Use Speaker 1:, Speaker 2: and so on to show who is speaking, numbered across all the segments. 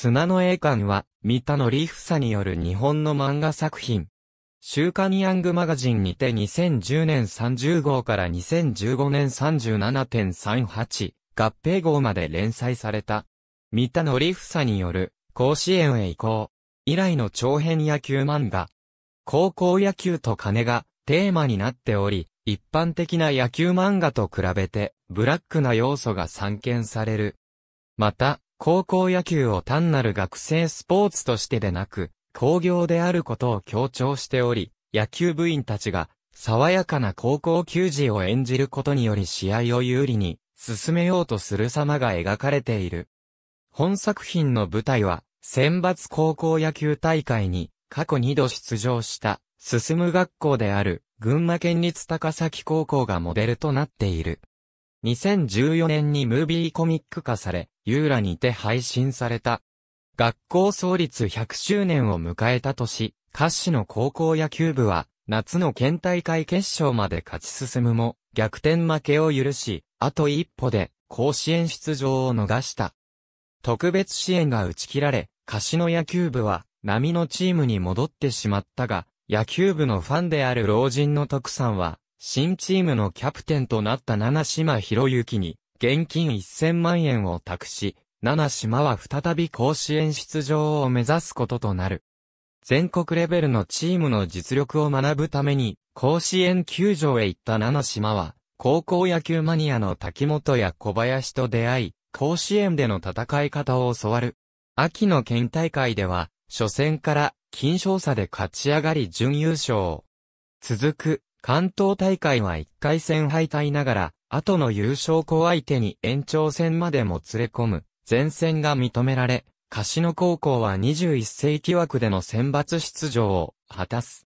Speaker 1: 砂の栄冠は、三田のリフサによる日本の漫画作品。週刊ヤングマガジンにて2010年30号から2015年37.38合併号まで連載された。三田のリフサによる甲子園へ移行。以来の長編野球漫画。高校野球と金がテーマになっており、一般的な野球漫画と比べてブラックな要素が散見される。また、高校野球を単なる学生スポーツとしてでなく、工業であることを強調しており、野球部員たちが、爽やかな高校球児を演じることにより試合を有利に進めようとする様が描かれている。本作品の舞台は、選抜高校野球大会に過去2度出場した進む学校である群馬県立高崎高校がモデルとなっている。2014年にムービーコミック化され、ユーラにて配信された。学校創立100周年を迎えた年、カ市の高校野球部は、夏の県大会決勝まで勝ち進むも、逆転負けを許し、あと一歩で、甲子園出場を逃した。特別支援が打ち切られ、カ市の野球部は、波のチームに戻ってしまったが、野球部のファンである老人の徳さんは、新チームのキャプテンとなった七島博之に、現金1000万円を託し、七島は再び甲子園出場を目指すこととなる。全国レベルのチームの実力を学ぶために、甲子園球場へ行った七島は、高校野球マニアの滝本や小林と出会い、甲子園での戦い方を教わる。秋の県大会では、初戦から、金賞差で勝ち上がり準優勝。続く、関東大会は1回戦敗退ながら、後の優勝校相手に延長戦までも連れ込む、前線が認められ、柏高校は21世紀枠での選抜出場を果たす。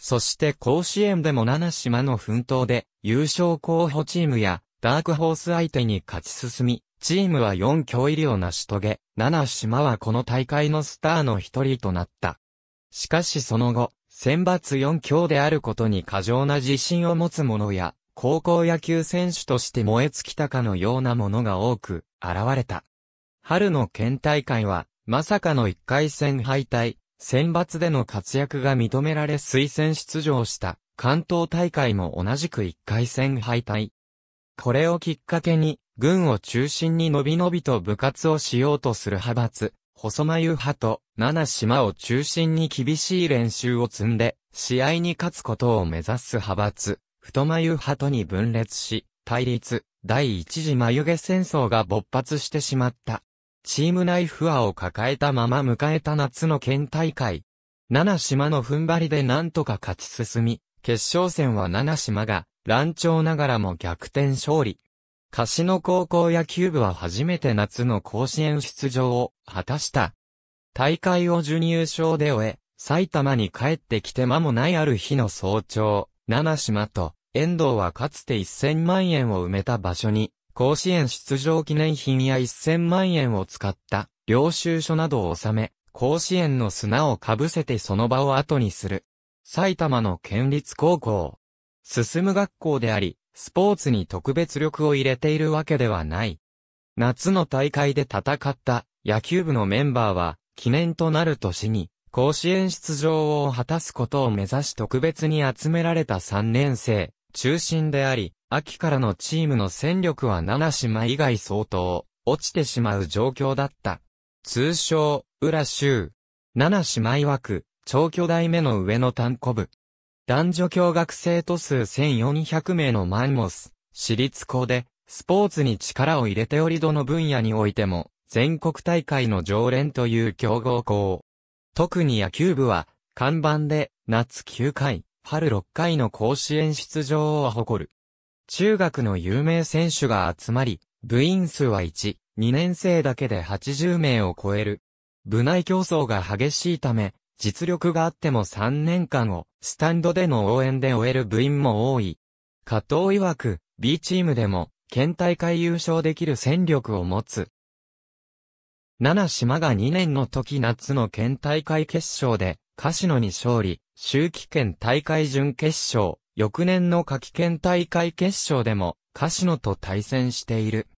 Speaker 1: そして甲子園でも七島の奮闘で優勝候補チームやダークホース相手に勝ち進み、チームは4強入りを成し遂げ、七島はこの大会のスターの一人となった。しかしその後、選抜4強であることに過剰な自信を持つ者や、高校野球選手として燃え尽きたかのようなものが多く、現れた。春の県大会は、まさかの1回戦敗退、選抜での活躍が認められ推薦出場した、関東大会も同じく1回戦敗退。これをきっかけに、軍を中心に伸び伸びと部活をしようとする派閥、細眉派と、7島を中心に厳しい練習を積んで、試合に勝つことを目指す派閥、太眉派とに分裂し、対立、第一次眉毛戦争が勃発してしまった。チーム内不和を抱えたまま迎えた夏の県大会。七島の踏ん張りでなんとか勝ち進み、決勝戦は七島が、乱調ながらも逆転勝利。柏野高校野球部は初めて夏の甲子園出場を果たした。大会を準優勝で終え、埼玉に帰ってきて間もないある日の早朝、七島と、遠藤はかつて1000万円を埋めた場所に、甲子園出場記念品や1000万円を使った、領収書などを納め、甲子園の砂をかぶせてその場を後にする。埼玉の県立高校。進む学校であり、スポーツに特別力を入れているわけではない。夏の大会で戦った野球部のメンバーは、記念となる年に、甲子園出場を果たすことを目指し特別に集められた3年生、中心であり、秋からのチームの戦力は7島以外相当、落ちてしまう状況だった。通称、浦州。7島曰く、長巨大目の上の単古部。男女共学生徒数1400名のマンモス、私立校で、スポーツに力を入れておりどの分野においても、全国大会の常連という強豪校。特に野球部は、看板で、夏9回、春6回の甲子園出場を誇る。中学の有名選手が集まり、部員数は1、2年生だけで80名を超える。部内競争が激しいため、実力があっても3年間をスタンドでの応援で終える部員も多い。加藤曰く、B チームでも県大会優勝できる戦力を持つ七島が2年の時夏の県大会決勝で、シノに勝利、周期県大会準決勝、翌年の夏季県大会決勝でも、シノと対戦している。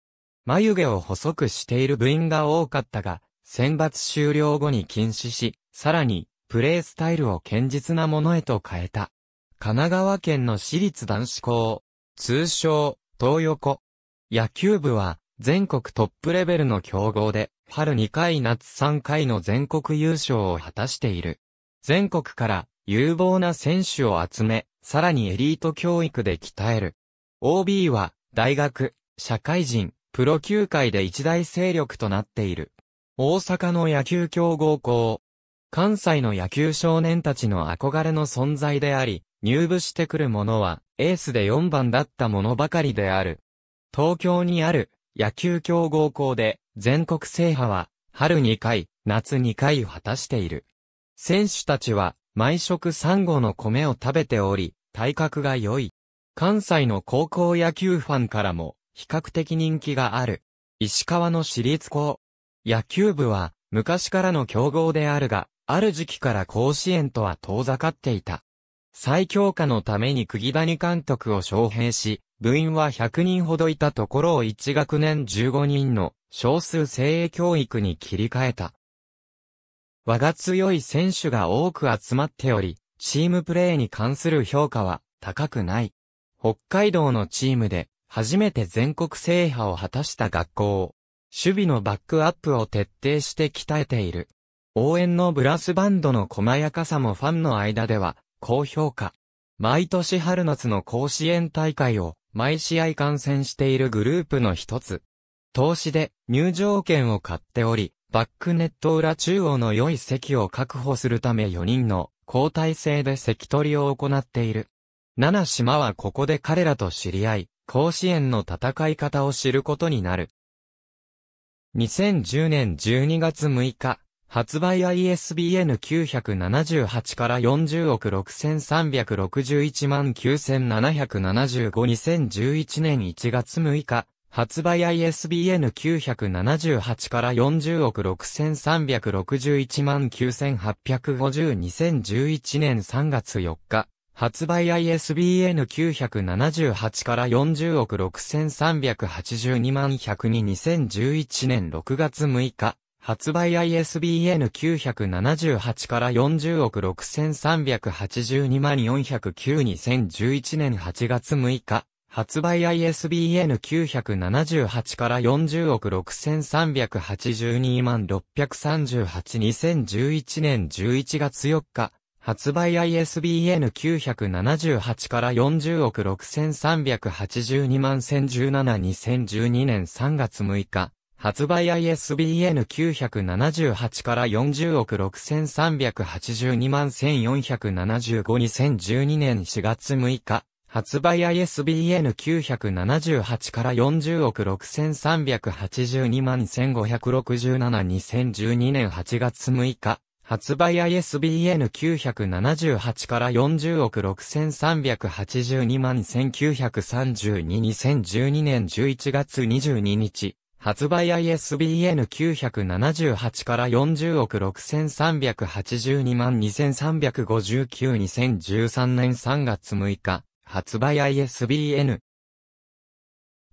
Speaker 1: 眉毛を細くしている部員が多かったが、選抜終了後に禁止し、さらに、プレースタイルを堅実なものへと変えた。神奈川県の私立男子校、通称、東横。野球部は、全国トップレベルの強豪で、春2回夏3回の全国優勝を果たしている。全国から有望な選手を集め、さらにエリート教育で鍛える。OB は大学、社会人、プロ球界で一大勢力となっている。大阪の野球強豪校。関西の野球少年たちの憧れの存在であり、入部してくる者はエースで4番だった者ばかりである。東京にある野球強豪校で全国制覇は、春2回、夏2回を果たしている。選手たちは、毎食3ゴの米を食べており、体格が良い。関西の高校野球ファンからも、比較的人気がある。石川の私立校。野球部は、昔からの強豪であるが、ある時期から甲子園とは遠ざかっていた。最強化のために釘谷監督を招聘し、部員は100人ほどいたところを1学年15人の少数精鋭教育に切り替えた。和が強い選手が多く集まっており、チームプレーに関する評価は高くない。北海道のチームで初めて全国制覇を果たした学校。を、守備のバックアップを徹底して鍛えている。応援のブラスバンドの細やかさもファンの間では高評価。毎年春夏の甲子園大会を毎試合観戦しているグループの一つ。投資で入場券を買っており、バックネット裏中央の良い席を確保するため4人の交代制で席取りを行っている。七島はここで彼らと知り合い、甲子園の戦い方を知ることになる。2010年12月6日、発売 ISBN 978から40億6361万9775 2011年1月6日、発売 ISBN 978から40億6361万98502011年3月4日。発売 ISBN 978から40億6382万1022011年6月6日。発売 ISBN 978から40億6382万4092011年8月6日。発売 ISBN 978から40億6382万638 2011年11月4日、発売 ISBN 978から40億6382万10172012年3月6日、発売 ISBN 978から40億6382万14752012年4月6日、発売 ISBN978 から40億6382万15672012年8月6日。発売 ISBN978 から40億6382万19322012年11月22日。発売 ISBN978 から40億6382万23592013年3月6日。発売 ISBN。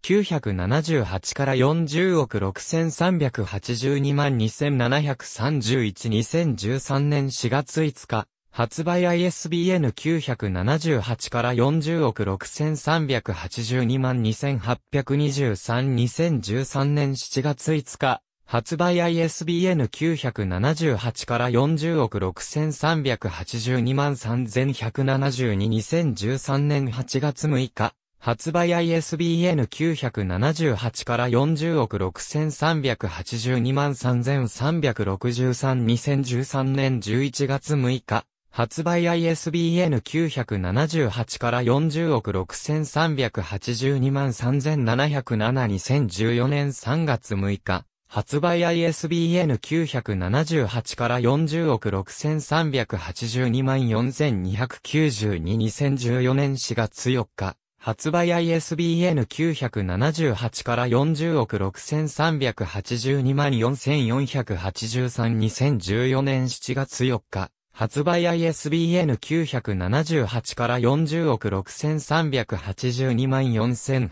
Speaker 1: 978から40億6382万2731-2013年4月5日、発売 ISBN978 から40億6382万2823-2013年7月5日、発売 ISBN 978から40億6382万31722013年8月6日。発売 ISBN 978から40億6382万33632013年11月6日。発売 ISBN 978から40億6382万37072014年3月6日。発売 ISBN 978から40億6382万4292 2014年4月4日。発売 ISBN 978から40億6382万44832014年7月4日。発売 ISBN 978から40億6382万4841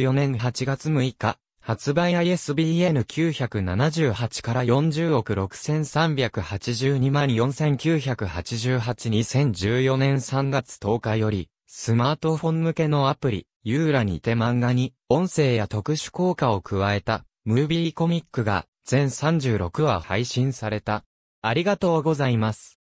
Speaker 1: 2014年8月6日。発売 ISBN978 から40億6382万49882014年3月10日より、スマートフォン向けのアプリ、ユーラにて漫画に、音声や特殊効果を加えた、ムービーコミックが、全36話配信された。ありがとうございます。